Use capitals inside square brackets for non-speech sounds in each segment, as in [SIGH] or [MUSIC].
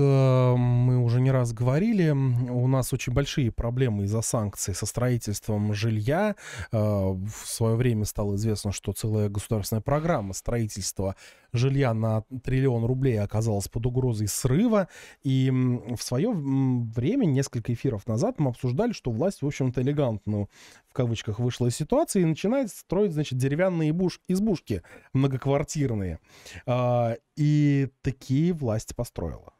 Э, мы уже не раз говорили, у нас очень большие проблемы из-за санкций со строительством жилья. Э, в свое время стало известно, что целая государственная программа строительства жилья на триллион рублей оказалась под угрозой срыва. И в свое время, несколько эфиров назад, мы обсуждали, что власть, в общем-то, элегантно, в кавычках, вышла из ситуации и начинает строить, значит, деревянные буш... избушки многоквартирные. Э, и такие власть построила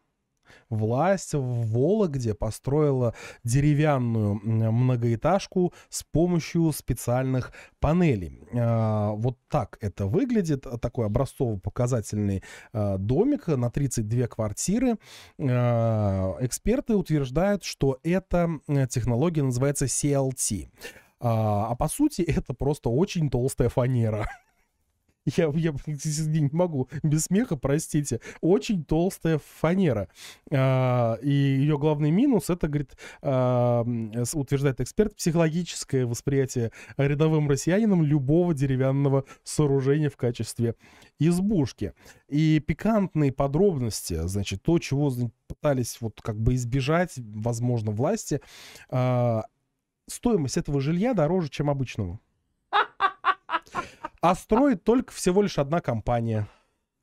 власть в Вологде построила деревянную многоэтажку с помощью специальных панелей. А, вот так это выглядит. Такой образцово-показательный а, домик на 32 квартиры. А, эксперты утверждают, что эта технология называется CLT. А, а по сути [LAUGHS] это просто очень толстая фанера я, я [LAUGHS] не могу без смеха, простите, очень толстая фанера. А, и ее главный минус это, говорит, а, утверждает эксперт, психологическое восприятие рядовым россиянином любого деревянного сооружения в качестве избушки. И пикантные подробности, значит, то, чего пытались вот как бы избежать, возможно, власти, а, стоимость этого жилья дороже, чем обычного. А строит только всего лишь одна компания.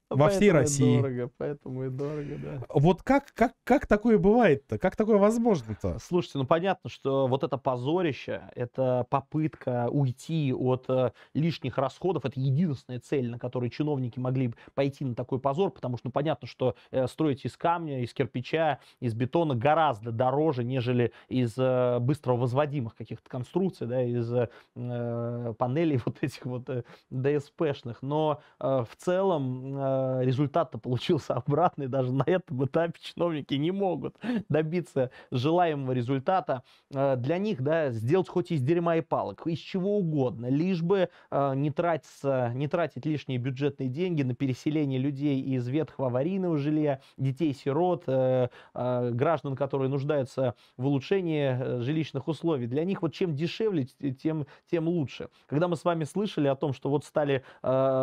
А Во всей России. Дорого, поэтому и дорого, да. Вот как, как, как такое бывает-то? Как такое возможно-то? Слушайте, ну понятно, что вот это позорище, это попытка уйти от э, лишних расходов. Это единственная цель, на которую чиновники могли пойти на такой позор, потому что ну, понятно, что э, строить из камня, из кирпича, из бетона гораздо дороже, нежели из э, быстро возводимых каких-то конструкций, да, из э, панелей [LAUGHS] вот этих вот э, ДСПшных. Но э, в целом э, результат-то получился [LAUGHS] обратный. Даже на этом этапе чиновники не могут добиться желаемого результата. Э, для них, да, сделать хоть из дерьма и палок, из чего угодно, лишь бы э, не, тратиться, не тратить лишние бюджетные деньги на переселение людей из ветхого аварийного жилья, детей-сирот, э, граждан, которые нуждаются в улучшении жилищных условий. Для них вот чем дешевле, тем, тем лучше. Когда мы с вами слышали о том, что вот стали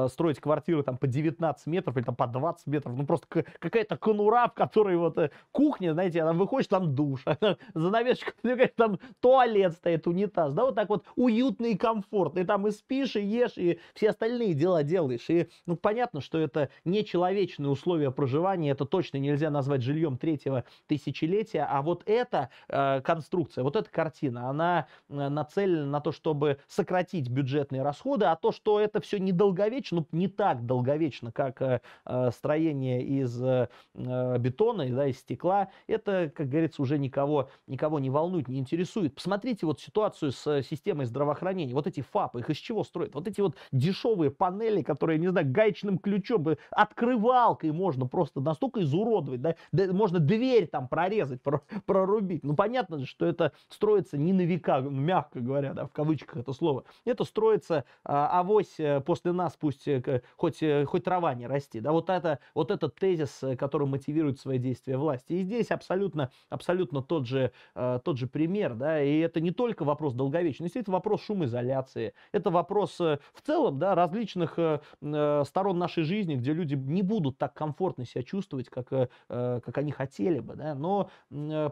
строить квартиры там по 19 метров, метров или там по 20 метров. Ну, просто какая-то конура, в которой вот э, кухня, знаете, она выходит, там душ, [LAUGHS] занавесочка, [LAUGHS] там туалет стоит, унитаз. Да, вот так вот уютно и комфортно. И там и спишь, и ешь, и все остальные дела делаешь. И, ну, понятно, что это нечеловечные условия проживания, это точно нельзя назвать жильем третьего тысячелетия, а вот эта э, конструкция, вот эта картина, она э, нацелена на то, чтобы сократить бюджетные расходы, а то, что это все недолговечно, ну, не так долговечно, как э, Э, э, строение из э, бетона, да, из стекла, это, как говорится, уже никого, никого не волнует, не интересует. Посмотрите вот ситуацию с системой здравоохранения. Вот эти ФАПы, их из чего строят? Вот эти вот дешевые панели, которые, не знаю, гаечным ключом, открывалкой можно просто настолько изуродовать, да, можно дверь там прорезать, прорубить. Ну, понятно же, что это строится не на века, мягко говоря, да, в кавычках это слово. Это строится а, авось после нас, пусть хоть, хоть трава не растет власти. Да, вот, это, вот этот тезис, э, который мотивирует свои действия власти. И здесь абсолютно, абсолютно тот, же, э, тот же пример. Да, и это не только вопрос долговечности, это вопрос шумоизоляции. Это вопрос э, в целом да, различных сторон нашей жизни, где люди не будут так комфортно себя чувствовать, как, как они хотели бы. Да. Но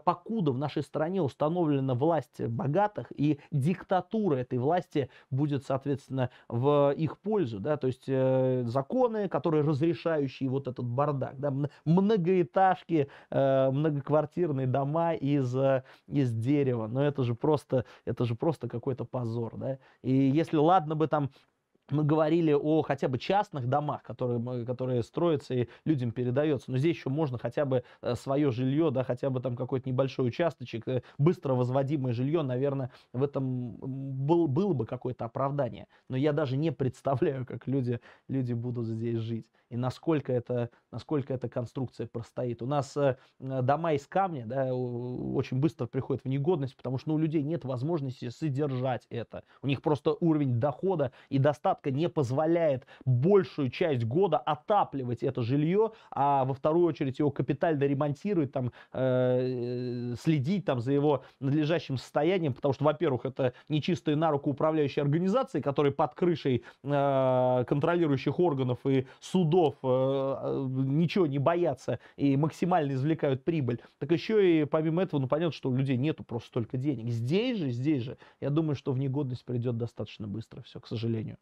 покуда в нашей стране установлена власть богатых и диктатура этой власти будет, соответственно, в их пользу. Да, то есть законы, которые развиваются разрешающие вот этот бардак. Да? Многоэтажки, э, многоквартирные дома из, э, из дерева. Но это же просто, это же просто какой-то позор. Да? И если ладно бы там мы говорили о хотя бы частных домах, которые, которые строятся и людям передается. Но здесь еще можно хотя бы э, свое жилье, да, хотя бы там какой-то небольшой участочек, э, быстро возводимое жилье, наверное, в этом был, было бы какое-то оправдание. Но я даже не представляю, как люди, люди будут здесь жить и насколько, это, насколько эта конструкция простоит. У нас э, дома из камня да, очень быстро приходят в негодность, потому что ну, у людей нет возможности содержать это. У них просто уровень дохода и достатка нехватка не позволяет большую часть года отапливать это жилье, а во вторую очередь его капитально ремонтировать, там, э, э, следить там, за его надлежащим состоянием, потому что, во-первых, это нечистые на руку управляющие организации, которые под крышей э, контролирующих органов и судов э, э, ничего не боятся и максимально извлекают прибыль. Так еще и помимо этого, ну понятно, что у людей нету просто столько денег. Здесь же, здесь же, я думаю, что в негодность придет достаточно быстро все, к сожалению.